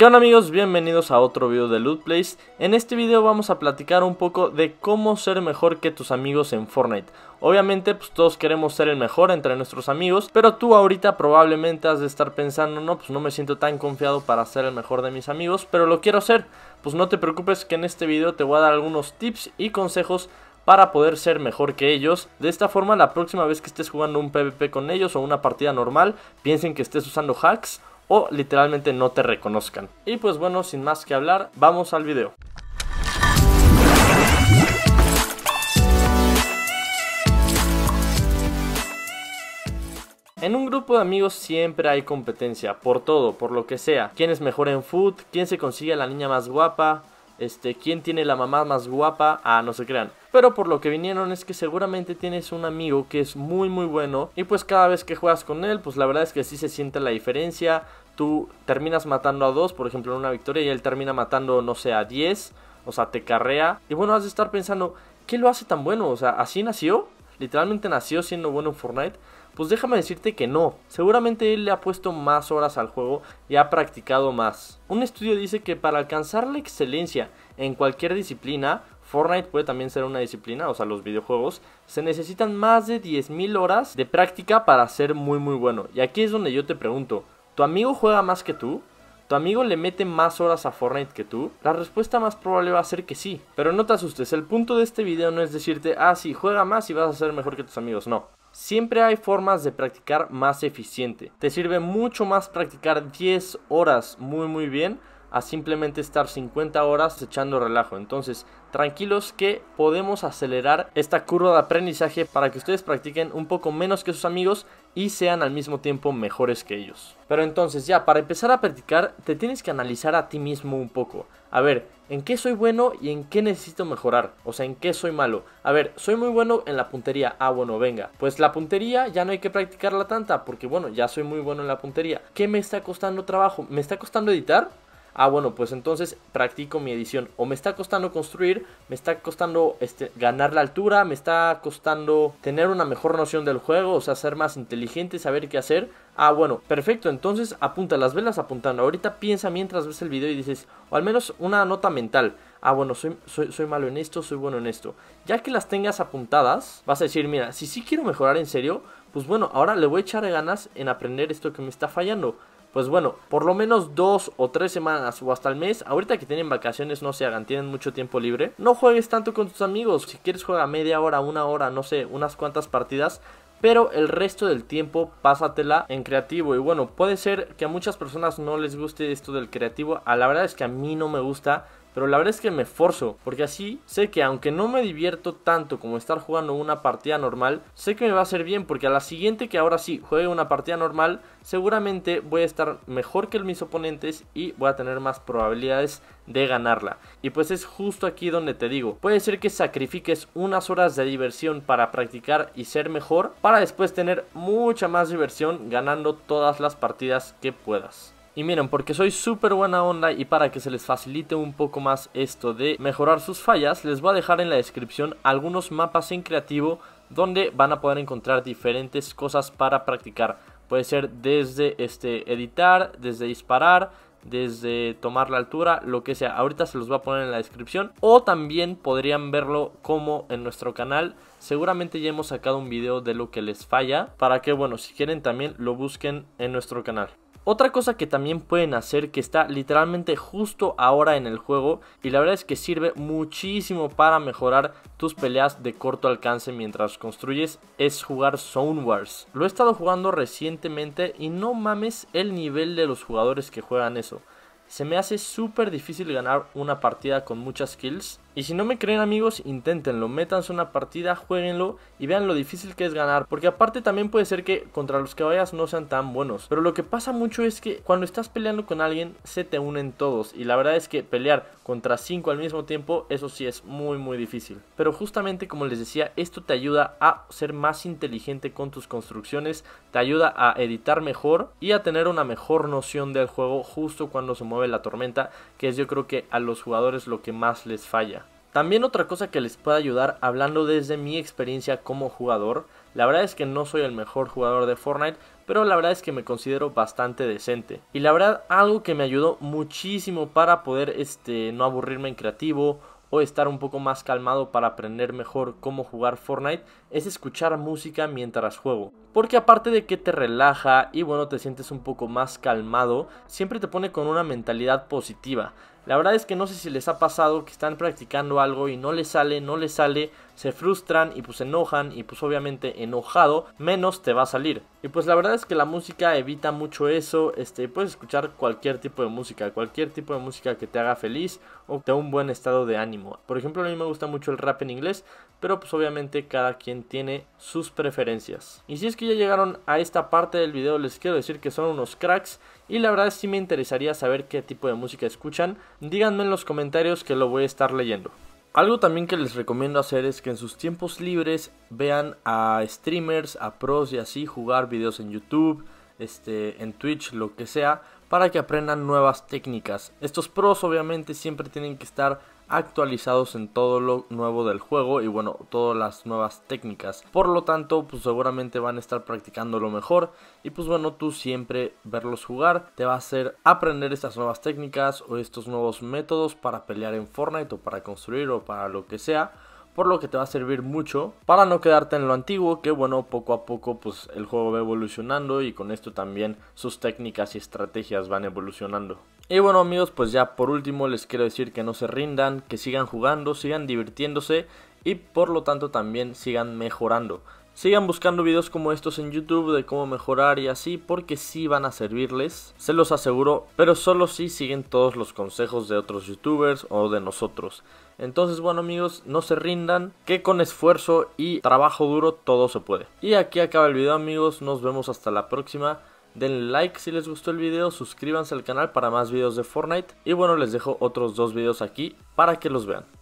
¿Qué onda amigos? Bienvenidos a otro video de Loot Place. En este video vamos a platicar un poco de cómo ser mejor que tus amigos en Fortnite. Obviamente pues todos queremos ser el mejor entre nuestros amigos, pero tú ahorita probablemente has de estar pensando, no, pues no me siento tan confiado para ser el mejor de mis amigos, pero lo quiero ser. Pues no te preocupes que en este video te voy a dar algunos tips y consejos para poder ser mejor que ellos. De esta forma, la próxima vez que estés jugando un PvP con ellos o una partida normal, piensen que estés usando hacks o literalmente no te reconozcan. Y pues bueno, sin más que hablar, vamos al video. En un grupo de amigos siempre hay competencia, por todo, por lo que sea. ¿Quién es mejor en food? ¿Quién se consigue la niña más guapa? este, quién tiene la mamá más guapa, ah, no se crean. Pero por lo que vinieron es que seguramente tienes un amigo que es muy muy bueno y pues cada vez que juegas con él, pues la verdad es que sí se siente la diferencia. Tú terminas matando a dos, por ejemplo, en una victoria y él termina matando, no sé, a diez o sea, te carrea. Y bueno, vas de estar pensando, ¿qué lo hace tan bueno? O sea, ¿así nació? literalmente nació siendo bueno en Fortnite, pues déjame decirte que no. Seguramente él le ha puesto más horas al juego y ha practicado más. Un estudio dice que para alcanzar la excelencia en cualquier disciplina, Fortnite puede también ser una disciplina, o sea, los videojuegos, se necesitan más de 10.000 horas de práctica para ser muy muy bueno. Y aquí es donde yo te pregunto, ¿tu amigo juega más que tú? ¿Tu amigo le mete más horas a Fortnite que tú? La respuesta más probable va a ser que sí. Pero no te asustes, el punto de este video no es decirte, ah sí, juega más y vas a ser mejor que tus amigos, no. Siempre hay formas de practicar más eficiente. Te sirve mucho más practicar 10 horas muy muy bien a simplemente estar 50 horas echando relajo. Entonces, tranquilos que podemos acelerar esta curva de aprendizaje para que ustedes practiquen un poco menos que sus amigos y sean al mismo tiempo mejores que ellos. Pero entonces ya, para empezar a practicar, te tienes que analizar a ti mismo un poco. A ver, ¿en qué soy bueno y en qué necesito mejorar? O sea, ¿en qué soy malo? A ver, soy muy bueno en la puntería. Ah, bueno, venga. Pues la puntería ya no hay que practicarla tanta porque bueno, ya soy muy bueno en la puntería. ¿Qué me está costando trabajo? ¿Me está costando editar? ah, bueno, pues entonces practico mi edición. O me está costando construir, me está costando este, ganar la altura, me está costando tener una mejor noción del juego, o sea, ser más inteligente, saber qué hacer. Ah, bueno, perfecto, entonces apunta las velas apuntando. Ahorita piensa mientras ves el video y dices, o al menos una nota mental. Ah, bueno, soy, soy, soy malo en esto, soy bueno en esto. Ya que las tengas apuntadas, vas a decir, mira, si sí quiero mejorar en serio, pues bueno, ahora le voy a echar ganas en aprender esto que me está fallando pues bueno, por lo menos dos o tres semanas o hasta el mes, ahorita que tienen vacaciones no se hagan, tienen mucho tiempo libre, no juegues tanto con tus amigos, si quieres juega media hora, una hora, no sé, unas cuantas partidas, pero el resto del tiempo pásatela en creativo. Y bueno, puede ser que a muchas personas no les guste esto del creativo, a ah, la verdad es que a mí no me gusta pero la verdad es que me esforzo, porque así sé que aunque no me divierto tanto como estar jugando una partida normal, sé que me va a hacer bien, porque a la siguiente que ahora sí juegue una partida normal, seguramente voy a estar mejor que mis oponentes y voy a tener más probabilidades de ganarla. Y pues es justo aquí donde te digo, puede ser que sacrifiques unas horas de diversión para practicar y ser mejor, para después tener mucha más diversión ganando todas las partidas que puedas. Y miren, porque soy súper buena onda y para que se les facilite un poco más esto de mejorar sus fallas, les voy a dejar en la descripción algunos mapas en creativo donde van a poder encontrar diferentes cosas para practicar. Puede ser desde este, editar, desde disparar, desde tomar la altura, lo que sea. Ahorita se los voy a poner en la descripción. O también podrían verlo como en nuestro canal. Seguramente ya hemos sacado un video de lo que les falla. Para que, bueno, si quieren también lo busquen en nuestro canal. Otra cosa que también pueden hacer que está literalmente justo ahora en el juego y la verdad es que sirve muchísimo para mejorar tus peleas de corto alcance mientras construyes es jugar Zone Wars. Lo he estado jugando recientemente y no mames el nivel de los jugadores que juegan eso. Se me hace súper difícil ganar una partida con muchas kills. Y si no me creen amigos, inténtenlo, métanse una partida, jueguenlo y vean lo difícil que es ganar. Porque aparte también puede ser que contra los que vayas no sean tan buenos. Pero lo que pasa mucho es que cuando estás peleando con alguien, se te unen todos. Y la verdad es que pelear contra 5 al mismo tiempo, eso sí es muy muy difícil. Pero justamente como les decía, esto te ayuda a ser más inteligente con tus construcciones, te ayuda a editar mejor y a tener una mejor noción del juego justo cuando se mueve la tormenta, que es yo creo que a los jugadores lo que más les falla. También otra cosa que les puede ayudar, hablando desde mi experiencia como jugador, la verdad es que no soy el mejor jugador de Fortnite, pero la verdad es que me considero bastante decente. Y la verdad, algo que me ayudó muchísimo para poder este, no aburrirme en creativo o estar un poco más calmado para aprender mejor cómo jugar Fortnite es escuchar música mientras juego porque aparte de que te relaja y bueno, te sientes un poco más calmado, siempre te pone con una mentalidad positiva. La verdad es que no sé si les ha pasado que están practicando algo y no les sale, no les sale, se frustran y pues se enojan y pues obviamente enojado menos te va a salir. Y pues la verdad es que la música evita mucho eso, este puedes escuchar cualquier tipo de música, cualquier tipo de música que te haga feliz o te un buen estado de ánimo. Por ejemplo, a mí me gusta mucho el rap en inglés, pero pues obviamente cada quien tiene sus preferencias. Y si es que ya llegaron a esta parte del video, les quiero decir que son unos cracks y la verdad es sí me interesaría saber qué tipo de música escuchan. Díganme en los comentarios que lo voy a estar leyendo. Algo también que les recomiendo hacer es que en sus tiempos libres vean a streamers, a pros y así jugar videos en YouTube, este, en Twitch, lo que sea, para que aprendan nuevas técnicas. Estos pros obviamente siempre tienen que estar actualizados en todo lo nuevo del juego y bueno, todas las nuevas técnicas. Por lo tanto, pues seguramente van a estar practicando lo mejor y pues bueno, tú siempre verlos jugar te va a hacer aprender estas nuevas técnicas o estos nuevos métodos para pelear en Fortnite o para construir o para lo que sea por lo que te va a servir mucho para no quedarte en lo antiguo, que bueno, poco a poco pues el juego va evolucionando y con esto también sus técnicas y estrategias van evolucionando. Y bueno amigos, pues ya por último les quiero decir que no se rindan, que sigan jugando, sigan divirtiéndose y por lo tanto también sigan mejorando. Sigan buscando videos como estos en YouTube de cómo mejorar y así porque sí van a servirles, se los aseguro, pero solo si siguen todos los consejos de otros youtubers o de nosotros. Entonces bueno amigos, no se rindan, que con esfuerzo y trabajo duro todo se puede. Y aquí acaba el video amigos, nos vemos hasta la próxima. Denle like si les gustó el video, suscríbanse al canal para más videos de Fortnite. Y bueno, les dejo otros dos videos aquí para que los vean.